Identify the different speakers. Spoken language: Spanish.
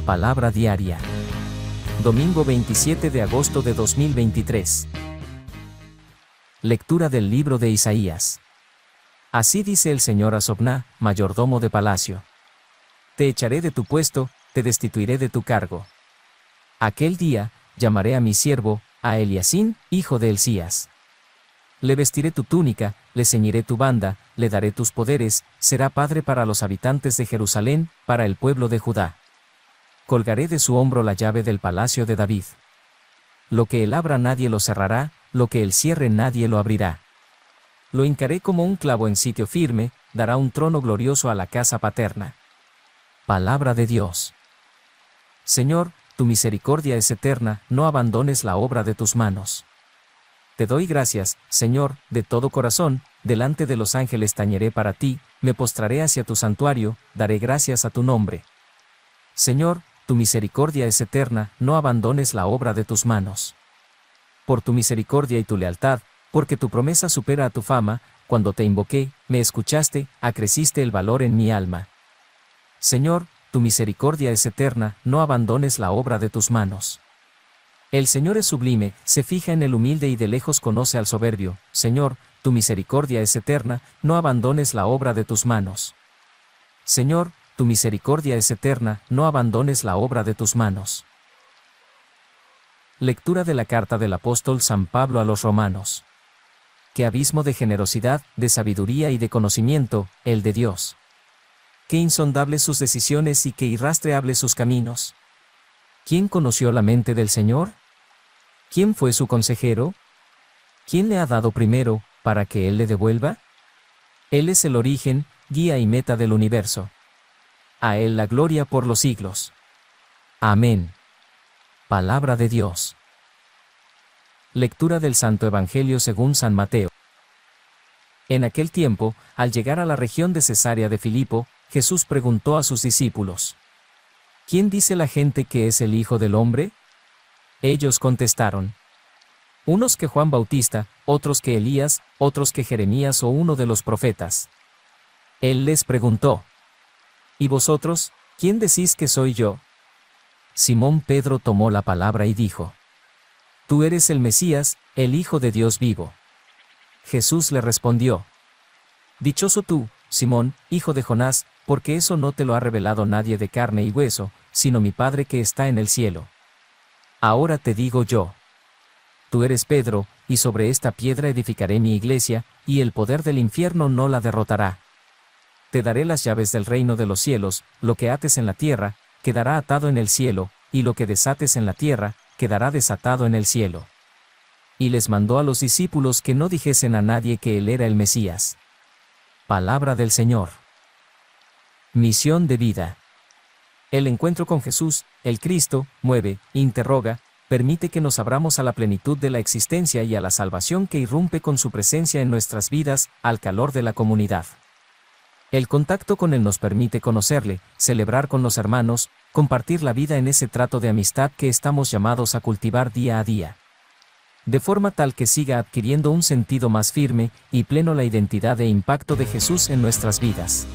Speaker 1: Palabra Diaria. Domingo 27 de agosto de 2023. Lectura del libro de Isaías. Así dice el Señor a mayordomo de palacio. Te echaré de tu puesto, te destituiré de tu cargo. Aquel día, llamaré a mi siervo, a Eliasín, hijo de Elías. Le vestiré tu túnica, le ceñiré tu banda, le daré tus poderes, será padre para los habitantes de Jerusalén, para el pueblo de Judá colgaré de su hombro la llave del palacio de David. Lo que él abra nadie lo cerrará, lo que él cierre nadie lo abrirá. Lo hincaré como un clavo en sitio firme, dará un trono glorioso a la casa paterna. Palabra de Dios. Señor, tu misericordia es eterna, no abandones la obra de tus manos. Te doy gracias, Señor, de todo corazón, delante de los ángeles tañeré para ti, me postraré hacia tu santuario, daré gracias a tu nombre. Señor, tu misericordia es eterna, no abandones la obra de tus manos. Por tu misericordia y tu lealtad, porque tu promesa supera a tu fama, cuando te invoqué, me escuchaste, acreciste el valor en mi alma. Señor, tu misericordia es eterna, no abandones la obra de tus manos. El Señor es sublime, se fija en el humilde y de lejos conoce al soberbio, Señor, tu misericordia es eterna, no abandones la obra de tus manos. Señor, tu misericordia es eterna, no abandones la obra de tus manos. Lectura de la carta del apóstol San Pablo a los romanos. Qué abismo de generosidad, de sabiduría y de conocimiento, el de Dios. Qué insondables sus decisiones y qué irrastreables sus caminos. ¿Quién conoció la mente del Señor? ¿Quién fue su consejero? ¿Quién le ha dado primero, para que Él le devuelva? Él es el origen, guía y meta del universo. A Él la gloria por los siglos. Amén. Palabra de Dios. Lectura del Santo Evangelio según San Mateo. En aquel tiempo, al llegar a la región de Cesarea de Filipo, Jesús preguntó a sus discípulos, ¿Quién dice la gente que es el Hijo del Hombre? Ellos contestaron, unos que Juan Bautista, otros que Elías, otros que Jeremías o uno de los profetas. Él les preguntó, ¿Y vosotros, quién decís que soy yo? Simón Pedro tomó la palabra y dijo, Tú eres el Mesías, el Hijo de Dios vivo. Jesús le respondió, Dichoso tú, Simón, hijo de Jonás, porque eso no te lo ha revelado nadie de carne y hueso, sino mi Padre que está en el cielo. Ahora te digo yo. Tú eres Pedro, y sobre esta piedra edificaré mi iglesia, y el poder del infierno no la derrotará te daré las llaves del reino de los cielos, lo que ates en la tierra, quedará atado en el cielo, y lo que desates en la tierra, quedará desatado en el cielo. Y les mandó a los discípulos que no dijesen a nadie que él era el Mesías. Palabra del Señor. Misión de vida. El encuentro con Jesús, el Cristo, mueve, interroga, permite que nos abramos a la plenitud de la existencia y a la salvación que irrumpe con su presencia en nuestras vidas, al calor de la comunidad. El contacto con Él nos permite conocerle, celebrar con los hermanos, compartir la vida en ese trato de amistad que estamos llamados a cultivar día a día. De forma tal que siga adquiriendo un sentido más firme y pleno la identidad e impacto de Jesús en nuestras vidas.